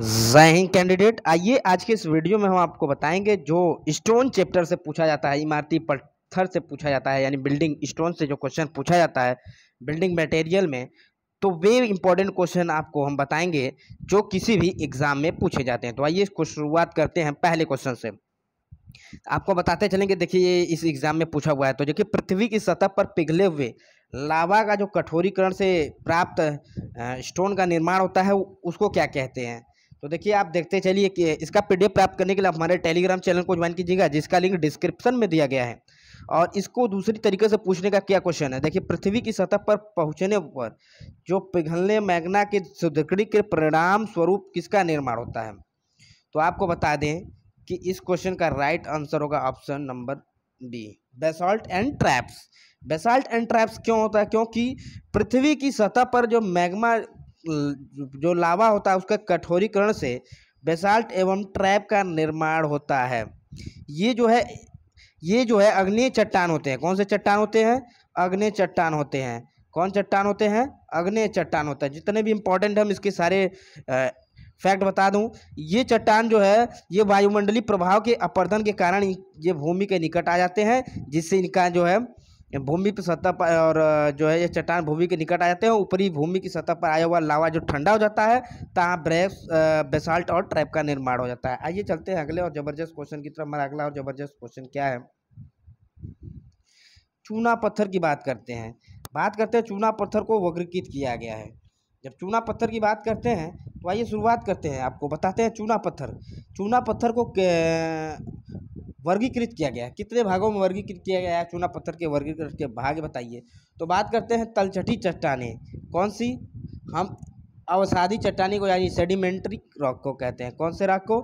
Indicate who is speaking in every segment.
Speaker 1: जय हिंद कैंडिडेट आइए आज के इस वीडियो में हम आपको बताएंगे जो स्टोन चैप्टर से पूछा जाता है इमारती पत्थर से पूछा जाता है यानी बिल्डिंग स्टोन से जो क्वेश्चन पूछा जाता है बिल्डिंग मटेरियल में तो वे इम्पोर्टेंट क्वेश्चन आपको हम बताएंगे जो किसी भी एग्जाम में पूछे जाते हैं तो आइए इसको शुरुआत करते हैं पहले क्वेश्चन से आपको बताते चलेंगे देखिए इस एग्जाम में पूछा हुआ है तो देखिए पृथ्वी की सतह पर पिघले हुए लावा का जो कठोरीकरण से प्राप्त स्टोन का निर्माण होता है उसको क्या कहते हैं तो देखिए आप देखते चलिए कि इसका पीडीएफ प्राप्त करने के लिए हमारे टेलीग्राम चैनल को ज्वाइन कीजिएगा जिसका लिंक डिस्क्रिप्शन में दिया गया है और इसको दूसरी तरीके से पूछने का क्या क्वेश्चन है देखिए पृथ्वी की सतह पर पहुंचने पर जो पिघलने मैग्ना के सुदृढ़ी के परिणाम स्वरूप किसका निर्माण होता है तो आपको बता दें कि इस क्वेश्चन का राइट आंसर होगा option number B basalt and traps basalt and traps क्यों होता है क्योंकि पृथ्वी की सतह पर जो मैग्मा जो लावा होता है उसका कठोरीकरण से बेसाल्ट एवं ट्रैप का निर्माण होता है ये जो है ये जो है अग्नि चट्टान होते हैं कौन से चट्टान होते हैं अग्नि चट्टान होते हैं कौन चट्टान होते हैं अग्नि चट्टान होता है जितने भी इम्पोर्टेंट हम इसके सारे फैक्ट बता दूं ये चट्टान जो है ये वायुमंडलीय प्रभाव के अपर्दन के कारण ये भूमि के निकट आ जाते हैं जिससे इनका जो है भूमि पर सतह पर और जो है ये चट्टान भूमि के निकट आ जाते हैं ऊपरी भूमि की सतह पर आया हुआ लावा जो ठंडा हो जाता है तहाँ ब्रेस बेसाल्ट और ट्रैप का निर्माण हो जाता है आइए चलते हैं अगले और ज़बरदस्त क्वेश्चन की तरफ हमारा अगला और ज़बरदस्त क्वेश्चन क्या है चूना पत्थर की बात करते हैं बात करते हैं चूना पत्थर को वर्गीकृत किया गया है जब चूना पत्थर की बात करते हैं तो आइए शुरुआत करते हैं आपको बताते हैं चूना पत्थर चूना पत्थर को वर्गीकृत किया गया है कितने भागों में वर्गीकृत किया गया है चूना पत्थर के वर्गीकृत के भाग बताइए तो बात करते हैं तलछटी चट्टाने कौन सी हम अवसादी चट्टानी को यानी सेडिमेंट्री रॉक को कहते हैं कौन से रॉक को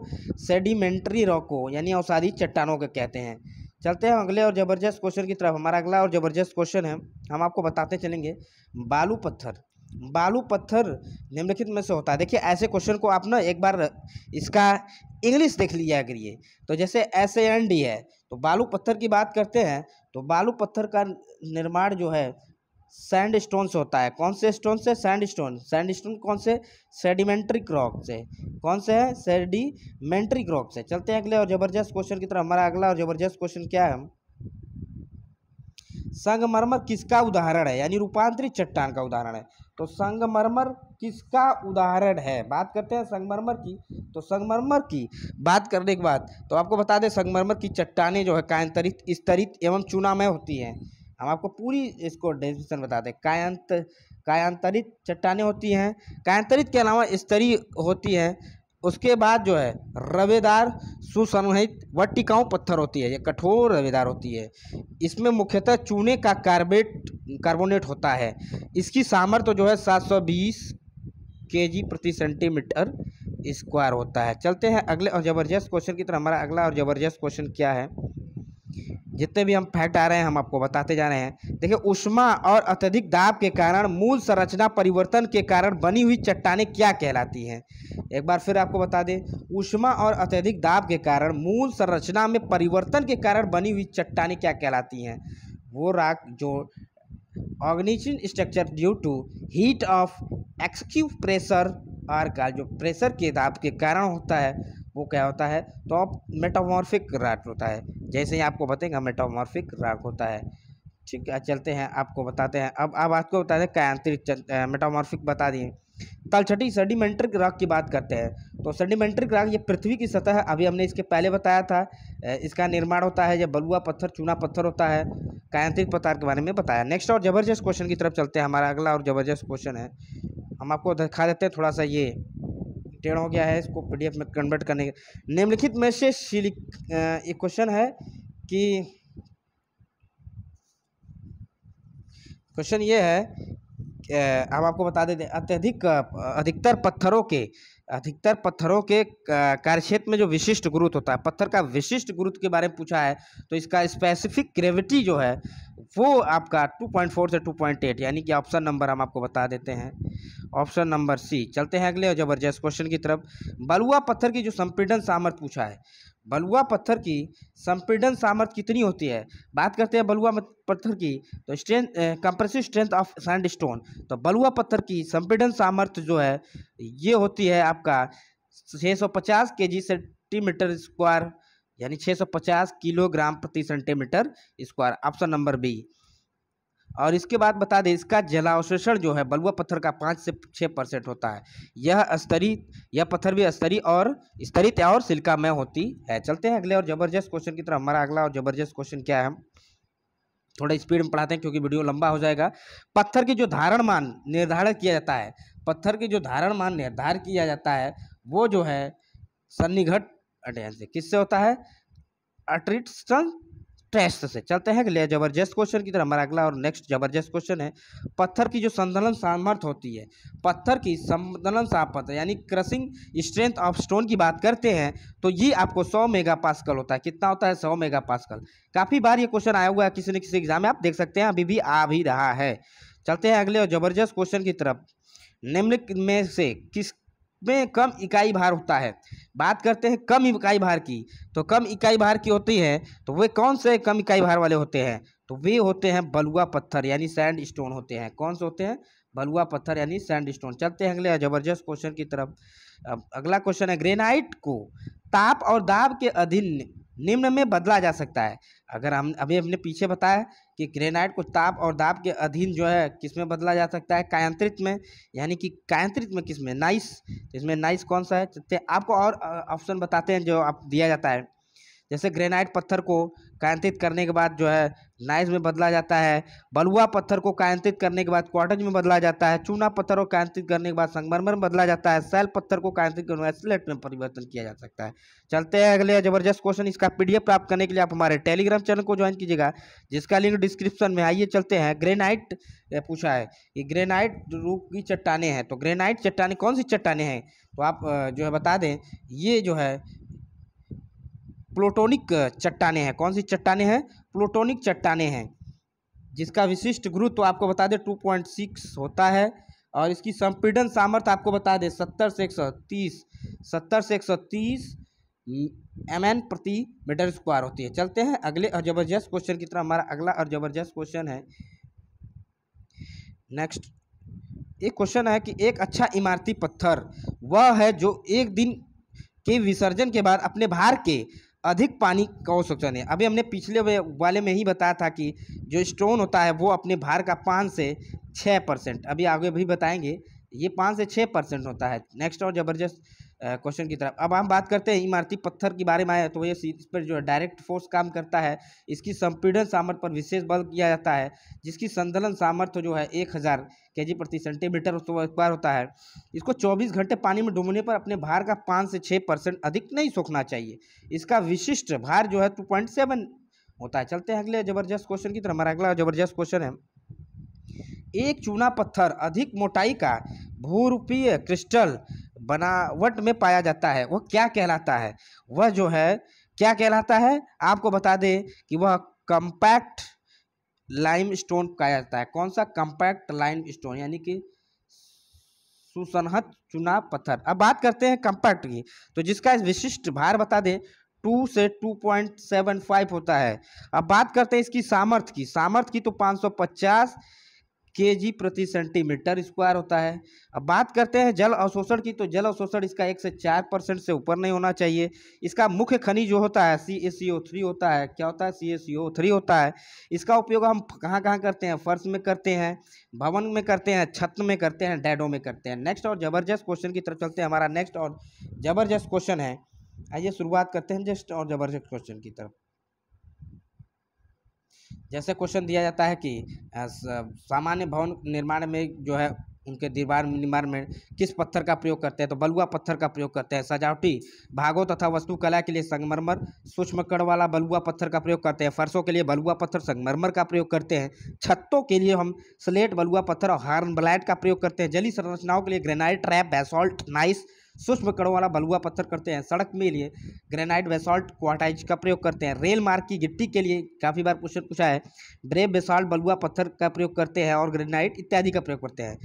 Speaker 1: सेडिमेंट्री रॉक को यानी अवसादी चट्टानों को कहते हैं चलते हैं अगले और ज़बरदस्त क्वेश्चन की तरफ हमारा अगला और ज़बरदस्त क्वेश्चन है हम आपको बताते चलेंगे बालू पत्थर बालू पत्थर निम्नलिखित में से होता है देखिए ऐसे क्वेश्चन को आप ना एक बार इसका इंग्लिश देख लिया करिए तो जैसे एस एन डी है तो बालू पत्थर की बात करते हैं तो बालू पत्थर का निर्माण जो है सैंड स्टोन से होता है कौन से स्टोन से सैंड स्टोन सैंड स्टोन कौन से सेडिमेंट्री रॉक से कौन से है सेडिमेंट्री रॉक से चलते हैं अगले और ज़बरदस्त क्वेश्चन की तरफ हमारा अगला और ज़बरदस्त क्वेश्चन क्या है संगमरमर किसका उदाहरण है यानी रूपांतरित चट्टान का उदाहरण है तो संगमरमर किसका उदाहरण है बात करते हैं संगमरमर की तो संगमरमर की बात करने के बाद तो आपको बता दें संगमरमर की चट्टाने जो है कायांतरित स्तरित एवं चूनामय होती हैं हम आपको पूरी इसको डेफिनेशन बता दें कायांत कायांतरित चट्टाने होती हैं कायांतरित के अलावा स्तरीय होती हैं उसके बाद जो है रवेदार सुसंहित व टिकाऊ पत्थर होती है ये कठोर रवेदार होती है इसमें मुख्यतः चूने का कार्बेट कार्बोनेट होता है इसकी सामर्थ्य जो है 720 केजी प्रति सेंटीमीटर स्क्वायर होता है चलते हैं अगले और ज़बरदस्त क्वेश्चन की तरह हमारा अगला और ज़बरदस्त क्वेश्चन क्या है जितने भी हम फैक्ट आ रहे हैं हम आपको बताते जा रहे हैं देखिए उष्मा और अत्यधिक दाब के कारण मूल संरचना परिवर्तन के कारण बनी हुई चट्टाने क्या कहलाती हैं एक बार फिर आपको बता दें उष्मा और अत्यधिक दाब के कारण मूल संरचना में परिवर्तन के कारण बनी हुई चट्टाने क्या कहलाती हैं वो राग जो ऑर्गेनिजन structure due to heat of एक्सक्यू प्रेशर आर का जो प्रेशर के दाब के कारण होता है वो क्या होता है तो आप मेटामॉर्फिक रॉक होता है जैसे ही आपको बताएंगे मेटामॉर्फिक रॉक होता है ठीक है चलते हैं आपको बताते हैं अब अब आपको बता दें कायांत्रिक मेटामॉर्फिक बता दिए तलछटी सेडिमेंट्रिक राग की बात करते हैं तो सेडिमेंट्रिक राग ये पृथ्वी की सतह है अभी हमने इसके पहले बताया था इसका निर्माण होता है जब बलुआ पत्थर चूना पत्थर होता है कायांत्रिक पत्थर के बारे में बताया नेक्स्ट और ज़बरदस्त क्वेश्चन की तरफ चलते हैं हमारा अगला और ज़बरदस्त क्वेश्चन है हम आपको दिखा देते हैं थोड़ा सा ये टेढ़ा हो गया है इसको पी में कन्वर्ट करने के निम्नलिखित में से सिलिक एक क्वेश्चन है कि क्वेश्चन ये है हम आपको बता देते अत्यधिक अधिकतर पत्थरों के अधिकतर पत्थरों के कार्यक्षेत्र में जो विशिष्ट गुरुत्व होता है पत्थर का विशिष्ट गुरुत्व के बारे में पूछा है तो इसका स्पेसिफिक ग्रेविटी जो है वो आपका 2.4 से 2.8 यानी कि ऑप्शन नंबर हम आपको बता देते हैं ऑप्शन नंबर सी चलते हैं अगले जबरदस्त क्वेश्चन की तरफ बलुआ पत्थर की जो संपीडन सामर्थ्य पूछा है बलुआ पत्थर की संपीडन सामर्थ कितनी होती है बात करते हैं बलुआ पत्थर की तो strength compressive strength of sandstone तो बलुआ पत्थर की संपीडन सामर्थ्य जो है ये होती है आपका छः सौ पचास के जी मीटर स्क्वायर यानी 650 किलोग्राम प्रति centimetre square option number B और इसके बाद बता दें इसका जलावशोषण जो है बलुआ पत्थर का पाँच से छः परसेंट होता है यह स्तरी यह पत्थर भी स्तरी और स्तरित और सिल्का में होती है चलते हैं अगले और ज़बरदस्त क्वेश्चन की तरफ हमारा अगला और ज़बरदस्त क्वेश्चन क्या है थोड़ा स्पीड में पढ़ाते हैं क्योंकि वीडियो लंबा हो जाएगा पत्थर की जो धारण मान निर्धारित किया जाता है पत्थर की जो धारण मान निर्धारित किया जाता है वो जो है सन्निघट अटेंस किससे होता है अट्रिटल टेस्ट से चलते हैं अगले जबरदस्त क्वेश्चन की तरफ हमारा अगला और नेक्स्ट जबरदस्त क्वेश्चन है पत्थर की जो संदलन सामर्थ्य होती है पत्थर की संदलन सामर्थ्य यानी क्रसिंग स्ट्रेंथ ऑफ स्टोन की बात करते हैं तो ये आपको 100 मेगा पास्कल होता है कितना होता है 100 मेगा पास्कल काफ़ी बार ये क्वेश्चन आया हुआ है किसी न किसी एग्जाम में आप देख सकते हैं अभी भी आ भी रहा है चलते हैं अगले और जबरदस्त क्वेश्चन की तरफ निम्नलिखित में से किस में कम इकाई भार होता है बात करते हैं कम इकाई भार की तो कम इकाई भार की होती है तो वे कौन से कम इकाई भार वाले होते हैं तो वे होते हैं बलुआ पत्थर यानी सैंड स्टोन होते हैं कौन से होते हैं बलुआ पत्थर यानी सैंड स्टोन चलते हैं अगले जबरदस्त क्वेश्चन की तरफ अगला क्वेश्चन है ग्रेनाइट को ताप और दाब के अधीन निम्न में बदला जा सकता है अगर हम अभी हमने पीछे बताया कि ग्रेनाइट को ताप और दाब के अधीन जो है किस में बदला जा सकता है कायांत्रित में यानी कि कायांत्रित में किस में नाइस तो इसमें नाइस कौन सा है तो आपको और ऑप्शन बताते हैं जो आप दिया जाता है जैसे ग्रेनाइट पत्थर को कायांत्रित करने के बाद जो है नाइज में बदला जाता है बलुआ पत्थर को कायंत्रित करने के बाद क्वार्टज में बदला जाता है चूना पत्थर को कायंत्रित करने के बाद संगमरमर में बदला जाता है सेल पत्थर को कायंत्रित करने एसलेट में परिवर्तन किया जा सकता है चलते हैं अगले जबरदस्त क्वेश्चन इसका पीडीएफ प्राप्त करने के लिए आप हमारे टेलीग्राम चैनल को ज्वाइन कीजिएगा जिसका लिंक डिस्क्रिप्शन में आइए चलते हैं ग्रेनाइट पूछा है ये ग्रेनाइट रूप की चट्टाने हैं तो ग्रेनाइट चट्टाने कौन सी चट्टाने हैं तो आप जो है बता दें ये जो है प्लूटोनिक चट्टाने हैं कौन सी चट्टाने हैं प्लूटोनिक चट्टाने हैं जिसका विशिष्ट गुरु तो आपको बता दें टू पॉइंट सिक्स होता है और इसकी संपीड़न सामर्थ्य आपको बता दें सत्तर से एक सौ तीस सत्तर से एक सौ तीस एम एन प्रति मीटर स्क्वायर होती है चलते हैं अगले और ज़बरदस्त क्वेश्चन की तरह हमारा अगला और ज़बरदस्त क्वेश्चन है नेक्स्ट एक क्वेश्चन है कि एक अच्छा इमारती पत्थर वह है जो एक दिन के विसर्जन के बाद अपने भार के अधिक पानी का अवशोषण है अभी हमने पिछले वाले में ही बताया था कि जो स्टोन होता है वो अपने भार का पाँच से छः परसेंट अभी आगे भी बताएंगे ये पाँच से छः परसेंट होता है नेक्स्ट और ज़बरदस्त क्वेश्चन की तरफ अब हम बात करते हैं इमारती पत्थर के बारे में आए तो ये इस पर जो है डायरेक्ट फोर्स काम करता है इसकी संपीड़न सामर्थ्य पर विशेष बल किया जाता है जिसकी संदलन सामर्थ्य जो है एक हज़ार के जी प्रति सेंटीमीटर स्क्वायर तो होता है इसको 24 घंटे पानी में डूबने पर अपने भार का पाँच से छः परसेंट अधिक नहीं सोखना चाहिए इसका विशिष्ट भार जो है टू पॉइंट सेवन होता है चलते हैं अगले जबरदस्त क्वेश्चन की तरफ हमारा अगला जबरदस्त क्वेश्चन है एक चूना पत्थर अधिक मोटाई का भूरूपीय क्रिस्टल बनावट में पाया जाता है वह क्या कहलाता है वह जो है क्या कहलाता है आपको बता दें कि वह कंपैक्ट लाइम स्टोन कहा जाता है कौन सा कंपैक्ट लाइम स्टोन यानी कि सुसनहत चुनाव पत्थर अब बात करते हैं कंपैक्ट की तो जिसका विशिष्ट भार बता दें टू से टू पॉइंट सेवन फाइव होता है अब बात करते हैं इसकी सामर्थ की सामर्थ की तो पाँच सौ पचास के जी प्रति सेंटीमीटर स्क्वायर होता है अब बात करते हैं जल अवशोषण की तो जल अवशोषण इसका एक से चार परसेंट से ऊपर नहीं होना चाहिए इसका मुख्य खनिज जो होता है C S C O three होता है क्या होता है C S C O three होता है इसका उपयोग हम कहाँ कहाँ करते हैं फर्श में करते हैं भवन में करते हैं छत में करते हैं डैडो में करते हैं नेक्स्ट और ज़बरदस्त क्वेश्चन की तरफ चलते हैं हमारा नेक्स्ट और ज़बरदस्त क्वेश्चन है आइए शुरुआत करते हैं जस्ट और ज़बरदस्त क्वेश्चन की तरफ जैसे क्वेश्चन दिया जाता है कि सामान्य भवन निर्माण में जो है उनके दीवार निर्माण में किस पत्थर का प्रयोग करते हैं तो बलुआ पत्थर का प्रयोग करते हैं सजावटी भागों तथा कला के लिए संगमरमर सूक्ष्म कड़ वाला बलुआ पत्थर का प्रयोग करते हैं फर्शों के लिए बलुआ पत्थर संगमरमर का प्रयोग करते हैं छतों के लिए हम स्लेट बलुआ पत्थर और हार्न ब्लाइट का प्रयोग करते हैं जली संरचनाओं के लिए ग्रेनाइट ट्रैप बेसॉल्ट नाइस सूक्ष्म कड़ों वाला बलुआ पत्थर करते हैं सड़क में लिए ग्रेनाइट वेसॉल्ट क्वाटाइज का प्रयोग करते हैं रेल मार्ग की गिट्टी के लिए काफ़ी बार क्वेश्चन पूछा है ब्रेव वेसॉल्ट बलुआ पत्थर का प्रयोग करते हैं और ग्रेनाइट इत्यादि का प्रयोग करते हैं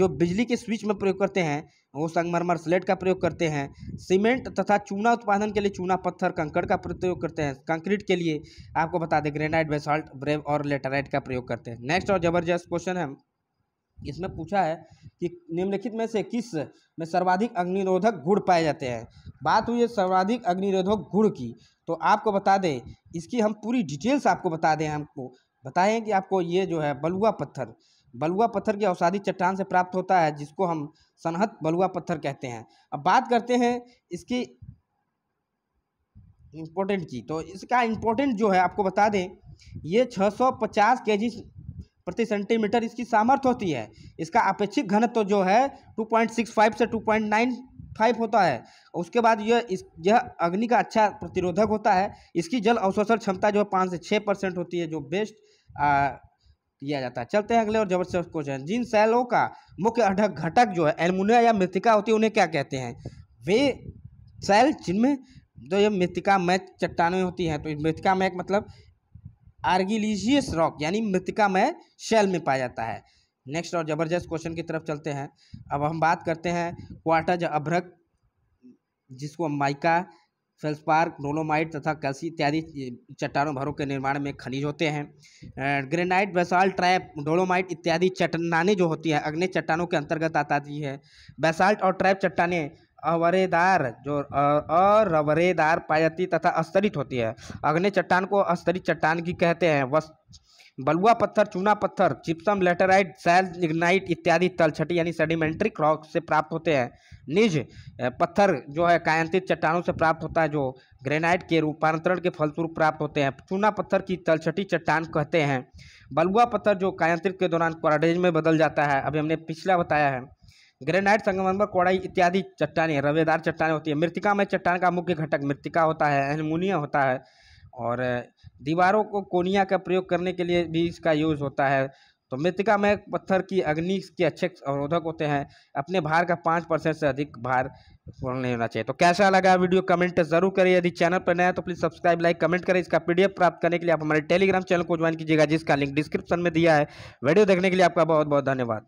Speaker 1: जो बिजली के स्विच में प्रयोग करते हैं वो संगमरमर स्लेट का प्रयोग करते हैं सीमेंट तथा चूना उत्पादन के लिए चूना पत्थर कंकड़ का प्रयोग करते हैं कंक्रीट के लिए आपको बता दें ग्रेनाइट वेसॉल्ट ब्रेव और लेटराइट का प्रयोग करते हैं नेक्स्ट और ज़बरदस्त क्वेश्चन है इसमें पूछा है कि निम्नलिखित में से किस में सर्वाधिक अग्निरोधक गुण पाए जाते हैं बात हुई है सर्वाधिक अग्निरोधक गुण की तो आपको बता दें इसकी हम पूरी डिटेल्स आपको बता दें हमको बताएं कि आपको ये जो है बलुआ पत्थर बलुआ पत्थर की अवसादी चट्टान से प्राप्त होता है जिसको हम सनहत बलुआ पत्थर कहते हैं अब बात करते हैं इसकी इम्पोर्टेंट की तो इसका इम्पोर्टेंट जो है आपको बता दें ये 650 केजी प्रति सेंटीमीटर इसकी सामर्थ्य होती है इसका अपेक्षिक घनत्व तो जो है 2.65 से 2.95 होता है उसके बाद यह इस यह अग्नि का अच्छा प्रतिरोधक होता है इसकी जल अवशोषण क्षमता जो है पाँच से छः परसेंट होती है जो बेस्ट किया जाता है चलते हैं अगले और जबरदस्त क्वेश्चन जिन सेलों का मुख्य अढ़क घटक जो है एलमुनिया या मृतिका होती है उन्हें क्या कहते हैं वे सेल जिनमें जो ये मृतिका मैच चट्टानें होती हैं तो मृतिका मैक मतलब आर्गिलीजियस रॉक यानी मृतिकामय शैल में पाया जाता है नेक्स्ट और ज़बरदस्त क्वेश्चन की तरफ चलते हैं अब हम बात करते हैं क्वाटाज अभ्रक जिसको माइका फेल्सपार्क डोलोमाइट तथा कैल्सी इत्यादि चट्टानों भरों के निर्माण में खनिज होते हैं ग्रेनाइट बेसाल ट्रैप डोलोमाइट इत्यादि चट्टाने जो होती हैं अग्नि चट्टानों के अंतर्गत आता है बेसाल्ट और ट्रैप चट्टाने अवरेदार जो अरवरेदार जाती तथा अस्तरित होती है अग्नि चट्टान को अस्तरित चट्टान की कहते हैं वस् बलुआ पत्थर चूना पत्थर चिप्सम लेटेराइट सैल इग्नाइट इत्यादि तलछटी यानी सेडिमेंट्री रॉक से प्राप्त होते हैं निज पत्थर जो है कायांतित चट्टानों से प्राप्त होता है जो ग्रेनाइट के रूपांतरण के फलस्वरूप प्राप्त होते हैं चूना पत्थर की तलछटी चट्टान कहते हैं बलुआ पत्थर जो कायंत्रित के दौरान क्वारेज में बदल जाता है अभी हमने पिछला बताया है ग्रेनाइट संगमरमर कोड़ाई इत्यादि चट्टानें रवेदार चट्टानें होती है मृतिका में चट्टान का मुख्य घटक मृतिका होता है एलमुनिया होता है और दीवारों को कोनिया का प्रयोग करने के लिए भी इसका यूज़ होता है तो मृतिका में पत्थर की अग्नि के अच्छे अवरोधक होते हैं अपने भार का पाँच परसेंट से अधिक भार नहीं होना चाहिए तो कैसा लगा वीडियो कमेंट जरूर करें यदि चैनल पर नया तो प्लीज़ सब्सक्राइब लाइक कमेंट करें इसका पीडीएफ प्राप्त करने के लिए आप हमारे टेलीग्राम चैनल को ज्वाइन कीजिएगा जिसका लिंक डिस्क्रिप्शन में दिया है वीडियो देखने के लिए आपका बहुत बहुत धन्यवाद